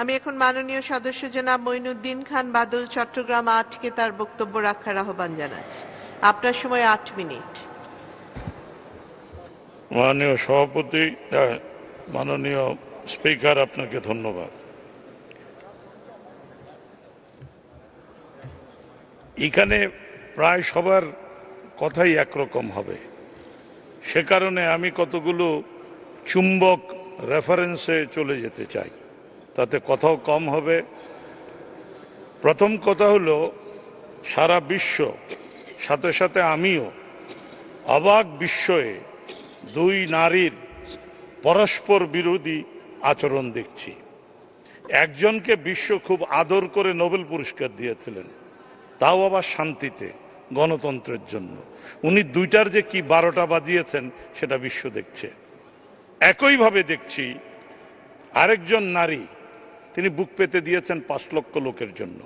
আমি এখন মাননীয় সদস্য জনাব মঈনুদ্দিন খান বাদল চট্টগ্রাম আটকে তার বক্তব্য রাখার আহ্বান জানাচ্ছি আপনার সময় আট মিনিট মাননীয় সভাপতি মাননীয় স্পিকার আপনাকে ধন্যবাদ এখানে প্রায় সবার কথাই একরকম হবে সে কারণে আমি কতগুলো চুম্বক রেফারেন্সে চলে যেতে চাই তাতে কথাও কম হবে প্রথম কথা হলো সারা বিশ্ব সাথে সাথে আমিও অবাক বিস্ময়ে দুই নারীর পরস্পর বিরোধী আচরণ দেখছি একজনকে বিশ্ব খুব আদর করে নোবেল পুরস্কার দিয়েছিলেন তাও আবার শান্তিতে গণতন্ত্রের জন্য উনি দুইটার যে কি বারোটা বাজিয়েছেন সেটা বিশ্ব দেখছে একইভাবে দেখছি আরেকজন নারী তিনি বুক পেতে দিয়েছেন পাঁচ লক্ষ লোকের জন্য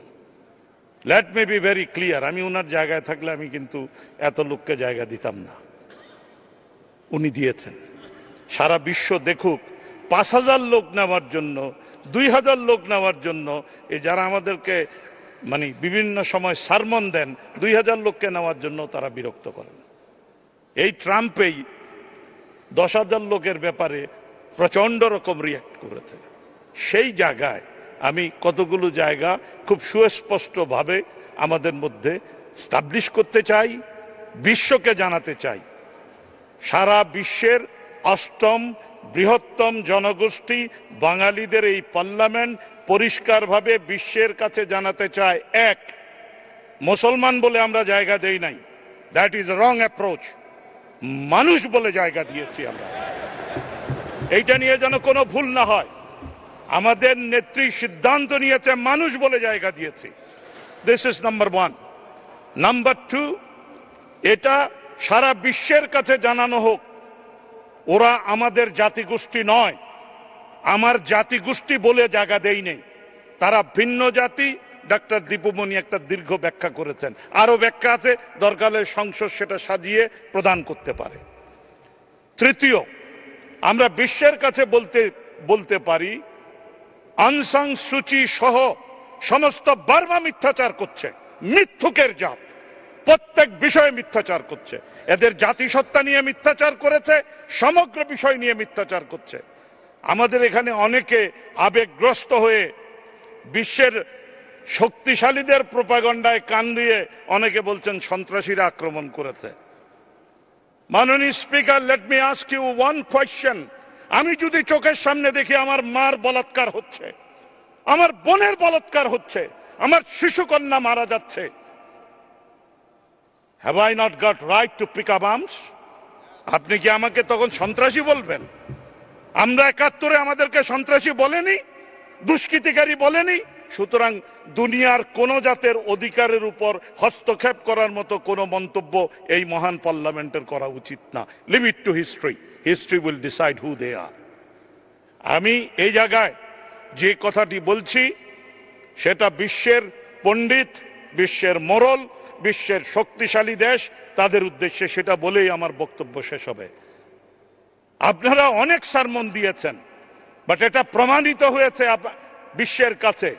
let me be very clear আমি ওনার জায়গায় থাকলে আমি কিন্তু এত লোককে জায়গা দিতাম না উনি দিয়েছেন সারা বিশ্ব দেখুক পাঁচ হাজার লোক নেওয়ার জন্য দুই হাজার লোক নেওয়ার জন্য এই যারা আমাদেরকে মানে বিভিন্ন সময় সারমন দেন দুই হাজার লোককে নেওয়ার জন্য তারা বিরক্ত করেন এই ট্রাম্পেই দশ হাজার লোকের ব্যাপারে প্রচণ্ড রকম রিয়াক্ট করেছে সেই জায়গায় আমি কতগুলো জায়গা খুব সুস্পষ্টভাবে আমাদের মধ্যে স্টাবলিশ করতে চাই বিশ্বকে জানাতে চাই সারা বিশ্বের অষ্টম বৃহত্তম জনগোষ্ঠী বাঙালিদের এই পার্লামেন্ট পরিষ্কারভাবে বিশ্বের কাছে জানাতে চায় এক মুসলমান বলে আমরা জায়গা দেই নাই দ্যাট ইজ রং অ্যাপ্রোচ মানুষ বলে জায়গা দিয়েছি আমরা এইটা নিয়ে যেন কোনো ভুল না হয় আমাদের নেত্রী সিদ্ধান্ত নিয়েছে মানুষ বলে জায়গা দিয়েছে this is number one number two এটা সারা বিশ্বের কাছে জানানো হোক ওরা আমাদের জাতিগোষ্ঠী নয় আমার জাতিগোষ্ঠী বলে জায়গা দেই নেই তারা ভিন্ন জাতি ডাক্তার দীপুমণি একটা দীর্ঘ ব্যাখ্যা করেছেন আরও ব্যাখ্যা আছে দরকারের সংসদ সেটা সাজিয়ে প্রদান করতে পারে তৃতীয় আমরা বিশ্বের কাছে বলতে বলতে পারি আনসাং সুচি সহ সমস্ত বার্মা মিথ্যাচার করছে মিথ্যুকের জাত প্রত্যেক বিষয়ে মিথ্যাচার করছে এদের জাতিসত্তা নিয়ে মিথ্যাচার করেছে সমগ্র বিষয় নিয়ে মিথ্যাচার করছে আমাদের এখানে অনেকে আবেগগ্রস্ত হয়ে বিশ্বের শক্তিশালীদের প্রোপাগণ্ডায় কান দিয়ে অনেকে বলছেন সন্ত্রাসীরা আক্রমণ করেছে মাননীয় speaker let me ask you one question আমি যদি চোখের সামনে দেখি আমার মার বলাৎকার হচ্ছে আমার বোনের বলাৎকার হচ্ছে আমার শিশুকন্যা মারা যাচ্ছে have I not got right to pick up arms আপনি কি আমাকে তখন সন্ত্রাসী বলবেন আমরা একাত্তরে আমাদেরকে সন্ত্রাসী বলেনি দুষ্কৃতিকারী বলেনি সুতরাং দুনিয়ার কোন জাতের অধিকারের উপর হস্তক্ষেপ করার মতো কোনো মন্তব্য এই মহান পার্লামেন্টের করা উচিত না limit to history history will decide who they are আমি এই জায়গায় যে কথাটি বলছি সেটা বিশ্বের পণ্ডিত বিশ্বের মোরল বিশ্বের শক্তিশালী দেশ তাদের উদ্দেশ্যে সেটা বলেই আমার বক্তব্য শেষ হবে আপনারা অনেক সারমন দিয়েছেন বাট এটা প্রমাণিত হয়েছে বিশ্বের কাছে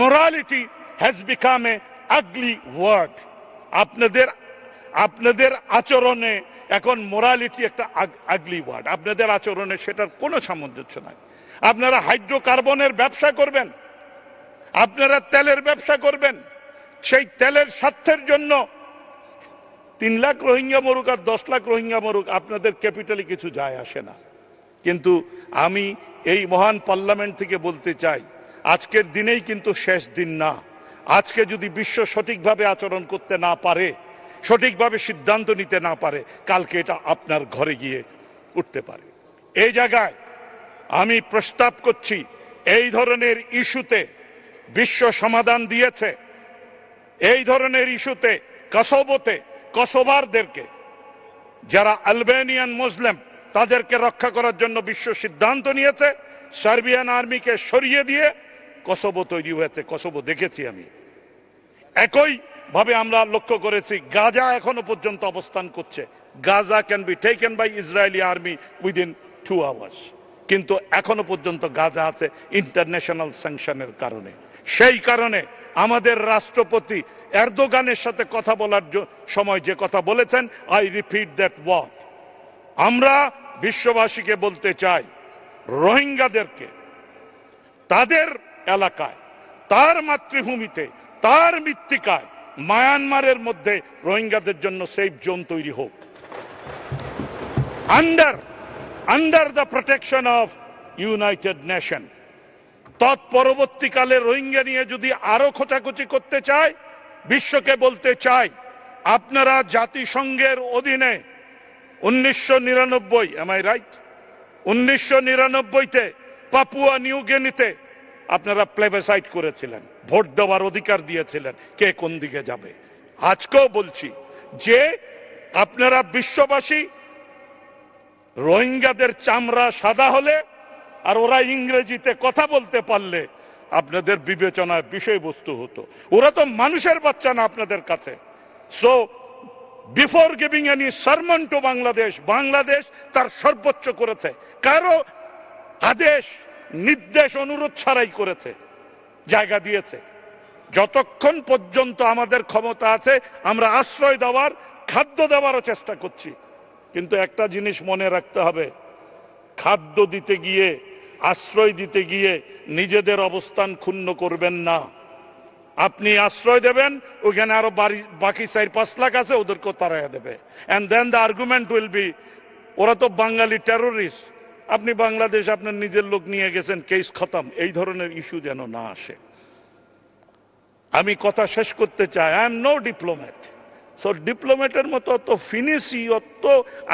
morality has become a ugly word আপনাদের আপনাদের আচরণে এখন মোরালিটি একটা আগলি ওয়ার্ড আপনাদের আচরণে সেটার কোনো সামঞ্জস্য নাই আপনারা হাইড্রোকার্বনের ব্যবসা করবেন আপনারা তেলের ব্যবসা করবেন সেই তেলের স্বার্থের জন্য তিন লাখ রোহিঙ্গা মরুক আর দশ লাখ রোহিঙ্গা মরুক আপনাদের ক্যাপিটালে কিছু যায় আসে না কিন্তু আমি এই মহান পার্লামেন্ট থেকে বলতে চাই আজকের দিনেই কিন্তু শেষ দিন না আজকে যদি বিশ্ব সঠিকভাবে আচরণ করতে না পারে সঠিকভাবে সিদ্ধান্ত নিতে না পারে কালকে এটা আপনার ঘরে গিয়ে উঠতে পারে এই জায়গায় আমি প্রস্তাব করছি এই ধরনের ইস্যুতে বিশ্ব সমাধান দিয়েছে এই ধরনের ইস্যুতে কসবতে কসবারদেরকে যারা আলবেনিয়ান মুসলিম তাদেরকে রক্ষা করার জন্য বিশ্ব সিদ্ধান্ত নিয়েছে সার্বিয়ান আর্মিকে সরিয়ে দিয়ে কসবো তৈরি হয়েছে কসবো দেখেছি আমি একই ভাবে আমরা লক্ষ্য করেছি গাজা এখনো পর্যন্ত অবস্থান করছে Gaza can be taken by Israeli army within two hours কিন্তু এখনো পর্যন্ত গাজা আছে ইন্টারন্যাশনাল স্যাংশনের কারণে সেই কারণে আমাদের রাষ্ট্রপতি এরদোগানের সাথে কথা বলার সময় যে কথা বলেছেন আই রিপিট দ্যাট ওয়ার্ড আমরা বিশ্ববাসীকে বলতে চাই রোহিঙ্গাদেরকে তাদের এলাকায় তার মাতৃভূমিতে তার মৃত্তিকায় মায়ানমারের মধ্যে রোহিঙ্গাদের জন্য সেফ জোন তৈরি হোক under under the protection of United Nation তৎপরবর্তীকালে রোহিঙ্গা নিয়ে যদি আরো খোঁচাখুচি করতে চায় বিশ্বকে বলতে চাই আপনারা জাতিসংঘের অধীনে উনিশশো নিরানব্বই এম আই রাইট উনিশশো নিরানব্বইতে পাপুয়া নিউগেনিতে আপনারা প্লেবেসাইড করেছিলেন ভোট দেওয়ার অধিকার দিয়েছিলেন কে কোন দিকে যাবে আজকেও বলছি যে আপনারা বিশ্ববাসী রোহিঙ্গাদের চামড়া সাদা হলে আর ওরা ইংরেজিতে কথা বলতে পারলে আপনাদের বিবেচনার বিষয়বস্তু হতো ওরা তো মানুষের বাচ্চা না আপনাদের কাছে so before giving any sermon to Bangladesh Bangladesh তার সর্বোচ্চ করেছে কারো আদেশ নির্দেশ অনুরোধ ছাড়াই করেছে জায়গা দিয়েছে যতক্ষণ পর্যন্ত আমাদের ক্ষমতা আছে আমরা আশ্রয় দেওয়ার খাদ্য দেওয়ারও চেষ্টা করছি কিন্তু একটা জিনিস মনে রাখতে হবে খাদ্য দিতে গিয়ে আশ্রয় দিতে গিয়ে নিজেদের অবস্থান ক্ষুণ্ণ করবেন না আপনি আশ্রয় দেবেন ওইখানে আরো বাড়ি বাকি চার পাঁচ লাখ আছে ওদেরকেও তারা দেবে and then the argument will be ওরা তো বাঙালি টেরোরিস্ট আপনি বাংলাদেশ আপনার নিজের লোক নিয়ে গেছেন কেস খতম এই ধরনের ইস্যু যেন না আসে আমি কথা শেষ করতে চাই I am no diplomat so ডিপ্লোম্যাটের মতো অত ফিনিসি অত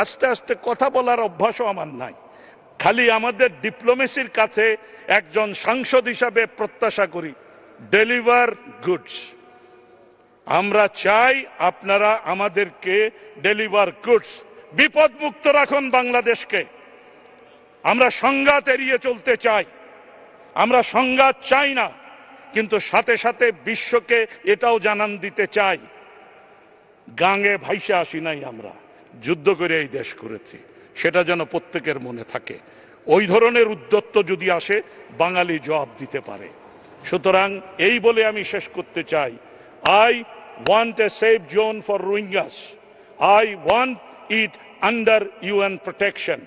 আস্তে আস্তে কথা বলার অভ্যাসও আমার নাই খালি আমাদের ডিপ্লোমেসির কাছে একজন সাংসদ হিসাবে প্রত্যাশা করি ডেলিভার গুডস আমরা চাই আপনারা আমাদেরকে ডেলিভার গুডস বিপদমুক্ত রাখুন বাংলাদেশকে আমরা সংঘাত এড়িয়ে চলতে চাই আমরা সংঘাত চাই না কিন্তু সাথে সাথে বিশ্বকে এটাও জানান দিতে চাই গাঙে ভাইসা আসি নাই আমরা যুদ্ধ করে এই দেশ করেছি সেটা যেন প্রত্যেকের মনে থাকে ওই ধরনের উদ্যত্ত যদি আসে বাঙালি জবাব দিতে পারে সুতরাং এই বলে আমি শেষ করতে চাই I want a safe zone for Rohingyas I want it under UN protection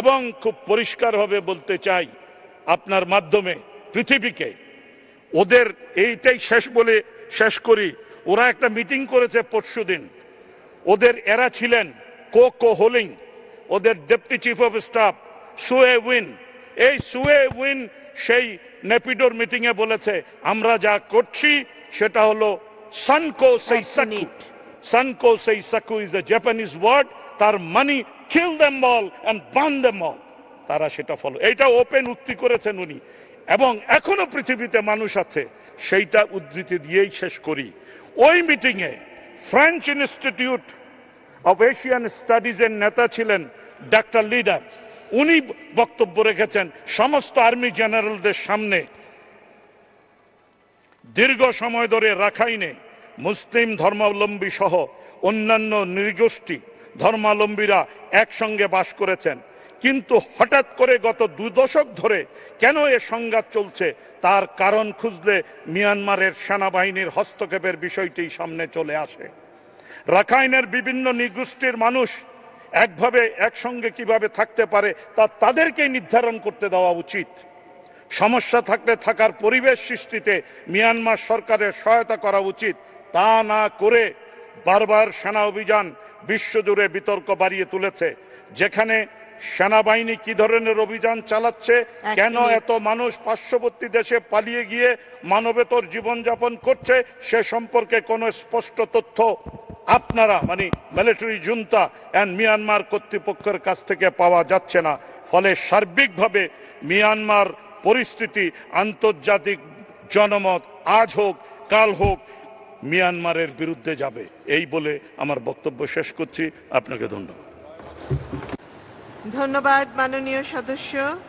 এবং খুব পরিষ্কারভাবে বলতে চাই আপনার মাধ্যমে পৃথিবীকে ওদের এইটাই শেষ বলে শেষ করি ওরা একটা মিটিং করেছে পরশু দিন ওদের এরা ছিলেন কো কো হোলিং ওদের deputy chief of staff Soe Win এই সুয়ে উইন সেই নেপিডোর মিটিংয়ে বলেছে আমরা যা করছি সেটা হলো সানকো সেই সানকো সেই সাকু ইজ এ জাপানিজ ওয়ার্ড তার মানি kill them all and burn them all তারা সেটা ফলো এইটা ওপেন উক্তি করেছেন উনি এবং এখনো পৃথিবীতে মানুষ আছে সেইটা উদ্ধৃতি দিয়েই শেষ করি ওই মিটিংয়ে ফ্রেঞ্চ ইনস্টিটিউট অফ এশিয়ান স্টাডিজের নেতা ছিলেন ডাক্তার লিডার উনি বক্তব্য রেখেছেন সমস্ত আর্মি জেনারেলদের সামনে দীর্ঘ সময় ধরে রাখাইনে মুসলিম ধর্মাবলম্বী সহ অন্যান্য নৃগোষ্ঠী ধর্মালম্বীরা একসঙ্গে বাস করেছেন কিন্তু হঠাৎ করে গত দু দশক ধরে কেন এ সংঘাত চলছে তার কারণ খুঁজলে মিয়ানমারের সেনাবাহিনীর হস্তক্ষেপের বিষয়টি সামনে চলে আসে রাখাইনের বিভিন্ন নিগোষ্ঠীর মানুষ একভাবে একসঙ্গে কিভাবে থাকতে পারে তা তাদেরকেই নির্ধারণ করতে দেওয়া উচিত সমস্যা থাকলে থাকার পরিবেশ সৃষ্টিতে মিয়ানমার সরকারের সহায়তা করা উচিত তা না করে বারবার সেনা অভিযান বিশ্বজুড়ে বিতর্ক বাড়িয়ে তুলেছে যেখানে সেনাবাহিনী কি ধরনের অভিযান চালাচ্ছে কেন এত মানুষ পার্শ্ববর্তী দেশে পালিয়ে গিয়ে মানবেতর জীবনযাপন করছে সে সম্পর্কে কোনো স্পষ্ট তথ্য আপনারা মানে মিলিটারি জুনতা অ্যান্ড মিয়ানমার কর্তৃপক্ষের কাছ থেকে পাওয়া যাচ্ছে না ফলে সার্বিকভাবে মিয়ানমার পরিস্থিতি আন্তর্জাতিক জনমত আজ হোক কাল হোক মিয়ানমারের বিরুদ্ধে যাবে এই বলে আমার বক্তব্য শেষ করছি আপনাকে ধন্যবাদ ধন্যবাদ মাননীয় সদস্য